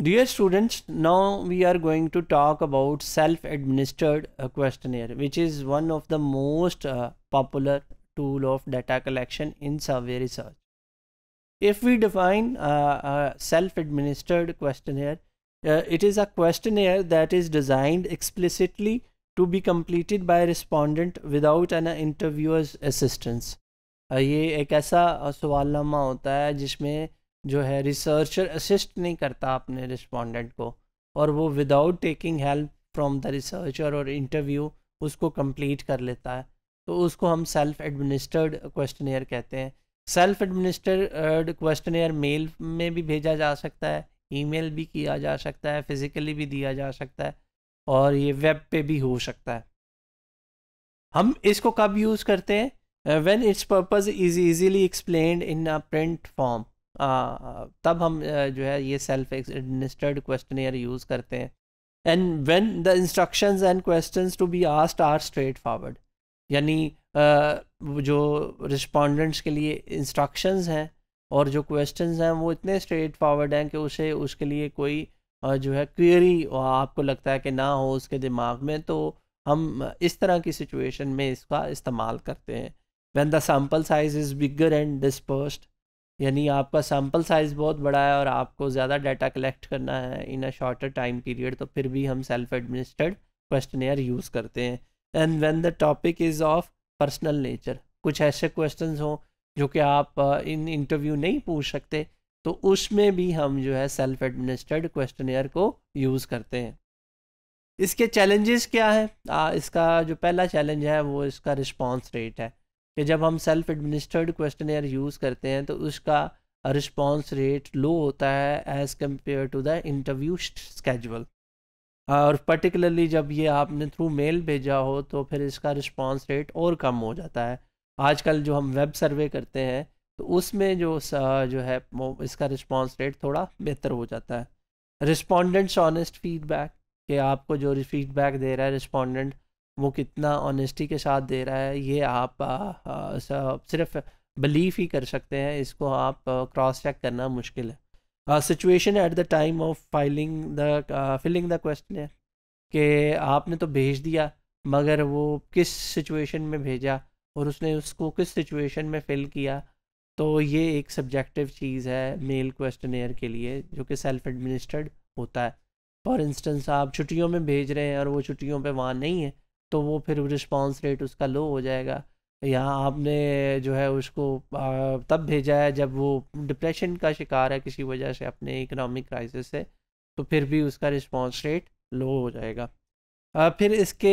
Dear students, now we are going to talk about self-administered questionnaire, which is one of the most uh, popular tool of data collection in survey research. If we define uh, a self-administered questionnaire, uh, it is a questionnaire that is designed explicitly to be completed by respondent without an interviewer's assistance. ये एक ऐसा सवालनामा होता है जिसमें जो है researcher assist नहीं करता अपने रिस्पोंडेंट को और वो without taking help from the researcher और इंटरव्यू उसको कंप्लीट कर लेता है तो उसको हम सेल्फ एडमिनिस्टर्ड क्वेश्चनियर कहते हैं सेल्फ एडमिनिस्टर्ड क्वेश्चनियर मेल में भी भेजा जा सकता है ईमेल भी किया जा सकता है फिज़िकली भी दिया जा सकता है और ये वेब पे भी हो सकता है हम इसको कब यूज़ करते हैं when its purpose is easily explain in a print form तब हम जो है ये सेल्फ एडमिनिस्टर्ड क्वेश्चन यूज़ करते हैं and when the instruction and question to be asked are straightforward यानी जो रिस्पोंडेंट्स के लिए इंस्ट्रक्शंस हैं और जो क्वेश्चंस हैं वो इतने स्ट्रेट फॉरवर्ड हैं कि उसे उसके लिए कोई जो है क्वेरी आपको लगता है कि ना हो उसके दिमाग में तो हम इस तरह की सिचुएशन में इसका इस्तेमाल करते हैं when the sample size is bigger and dispersed यानी आपका सैम्पल साइज़ बहुत बड़ा है और आपको ज़्यादा डाटा कलेक्ट करना है in a shorter time period तो फिर भी हम सेल्फ एडमिनिस्टर्ड क्वेश्चन यूज़ करते हैं and when the topic is of personal nature कुछ ऐसे क्वेश्चन हों जो कि आप इन इंटरव्यू नहीं पूछ सकते तो उसमें भी हम जो है सेल्फ एडमिनिस्टर्ड क्वेश्चन को यूज़ करते हैं इसके चैलेंजेस क्या आ, इसका जो पहला चैलेंज है वो इसका रिस्पांस रेट है कि जब हम सेल्फ एडमिनिस्टर्ड क्वेश्चन यूज़ करते हैं तो उसका रिस्पॉन्स रेट लो होता है as compare to the interview schedule और पर्टिकुलरली जब ये आपने थ्रू मेल भेजा हो तो फिर इसका रिस्पॉन्स रेट और कम हो जाता है आजकल जो हम वेब सर्वे करते हैं तो उसमें जो जो है इसका रिस्पॉन्स रेट थोड़ा बेहतर हो जाता है रिस्पोंडेंट्स ऑनेस्ट फीडबैक कि आपको जो फीडबैक दे रहा है रिस्पोंडेंट वो कितना ऑनेस्टी के साथ दे रहा है ये आप आ, सिर्फ बिलीव ही कर सकते हैं इसको आप क्रॉस चेक करना मुश्किल है situation at the time of filing the filling the question कि आपने तो भेज दिया मगर वो किस सिचुएशन में भेजा और उसने उसको किस सिचुएशन में फिल किया तो ये एक सब्जेक्टिव चीज़ है मेल क्वेश्चन के लिए जो कि सेल्फ एडमिनिस्ट्रेड होता है फॉर इंस्टेंस आप छुट्टियों में भेज रहे हैं और वो छुट्टियों पे वहाँ नहीं है तो वो फिर रिस्पॉन्स रेट उसका लो हो जाएगा यहाँ आपने जो है उसको तब भेजा है जब वो डिप्रेशन का शिकार है किसी वजह से अपने इकोनॉमिक क्राइसिस से तो फिर भी उसका रिस्पॉन्स रेट लो हो जाएगा फिर इसके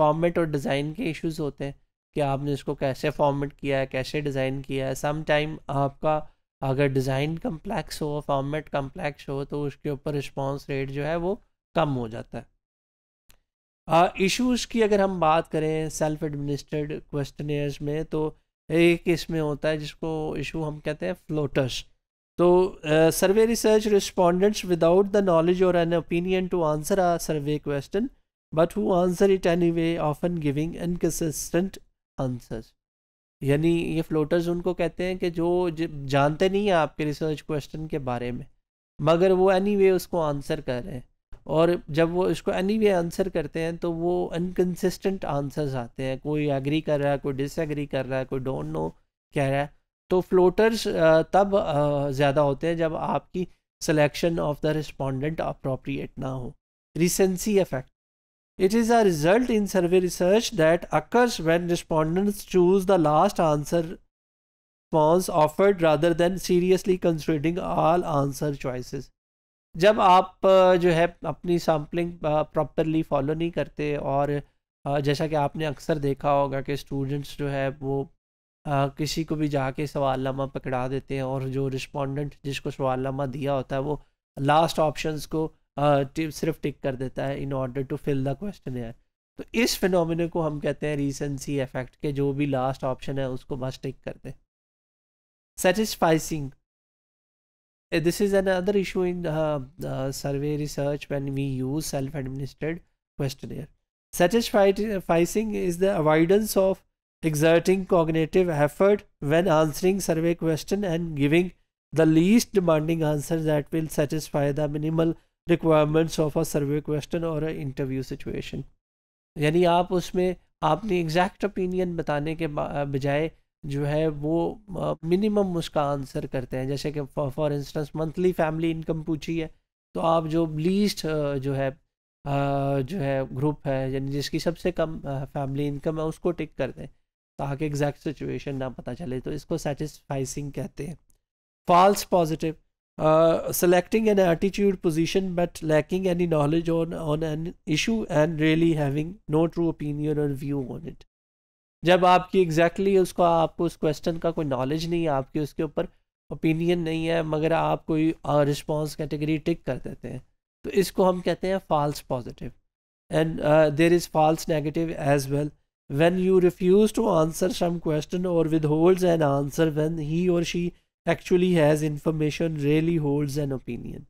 फॉर्मेट और डिज़ाइन के इश्यूज होते हैं कि आपने इसको कैसे फॉर्मेट किया है कैसे डिज़ाइन किया है सम टाइम आपका अगर डिज़ाइन कम्प्लेक्स हो फॉर्मेट कम्प्लेक्स हो तो उसके ऊपर रिस्पॉन्स रेट जो है वो कम हो जाता है इश्यूज़ की अगर हम बात करें सेल्फ एडमिनिस्ट्रेड क्वेश्चनर्स में तो एक इसमें होता है जिसको इशू हम कहते हैं फ्लोटर्स तो survey research respondents without the knowledge और an opinion to answer a survey question but who answer it anyway often giving inconsistent answers यानी ये फ्लोटर्स उनको कहते हैं कि जो जानते नहीं हैं आपके रिसर्च क्वेश्चन के बारे में मगर वो एनी anyway उसको आंसर कर रहे हैं और जब वो इसको एनी वे आंसर करते हैं तो वो अनकंसिस्टेंट आंसर्स आते हैं कोई एग्री कर रहा है कोई डिसएग्री कर रहा है कोई डोंट नो कह रहा है तो फ्लोटर्स तब ज़्यादा होते हैं जब आपकी selection of the respondent appropriate ना हो recency effect it is a result in survey research that occurs when respondents choose the last answer response offered rather than seriously considering all answer choices जब आप जो है अपनी sampling properly follow नहीं करते और जैसा कि आपने अक्सर देखा होगा कि स्टूडेंट्स जो है वो किसी को भी जाके सवालनामा पकड़ा देते हैं और जो रिस्पोंडेंट जिसको सवालनामा दिया होता है वो लास्ट ऑप्शंस को सिर्फ टिक कर देता है in order to fill the question है तो इस फिनोमिने को हम कहते हैं रिसेंसी इफेक्ट के जो भी लास्ट ऑप्शन है उसको बस टिक कर दें सेटिस्फाइसिंग this is another issue in uh, uh, survey research when we use self-administered questionnaire. Satisfying is the avoidance of exerting cognitive effort when answering survey question and giving the least demanding answer that will satisfy the minimal requirements of a survey question or और interview situation. यानी आप उसमें आपने exact opinion बताने के बजाय जो है वो मिनिमम उसका आंसर करते हैं जैसे कि for instance monthly family income पूछी है तो आप जो लीस्ट जो है जो है ग्रुप है यानी जिसकी सबसे कम फैमिली इनकम है उसको टिक कर दें ताकि एग्जैक्ट सिचुएशन ना पता चले तो इसको सेटिस्फाइसिंग कहते हैं false positive selecting an attitude position but lacking any knowledge on on an issue and really having no true opinion और व्यू ऑन इट जब आपकी एग्जैक्टली exactly उसका आपको उस क्वेश्चन का कोई नॉलेज नहीं है आपकी उसके ऊपर ओपिनियन नहीं है मगर आप कोई रिस्पॉन्स कैटेगरी टिक कर देते हैं तो इसको हम कहते हैं false positive and there is false negative as well you refuse to answer some question or withholds an answer when he or she actually has information really hold an opinion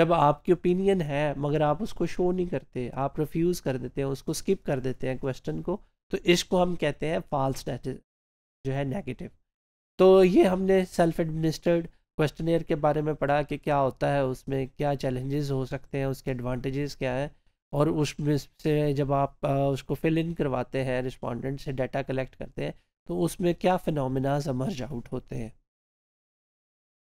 जब आपकी opinion है मगर आप उसको show नहीं करते आप refuse कर देते हैं उसको स्किप कर देते हैं क्वेश्चन को तो इसको हम कहते हैं फॉल्स जो है नेगेटिव तो ये हमने सेल्फ एडमिनिस्ट्रेड क्वेश्चन के बारे में पढ़ा कि क्या होता है उसमें क्या चैलेंजेस हो सकते हैं उसके एडवांटेजेस क्या हैं और उसमें से जब आप उसको फिल इन करवाते हैं रिस्पॉन्डेंट से डाटा कलेक्ट करते हैं तो उसमें क्या फिनोमिनाज अमर्ज आउट होते हैं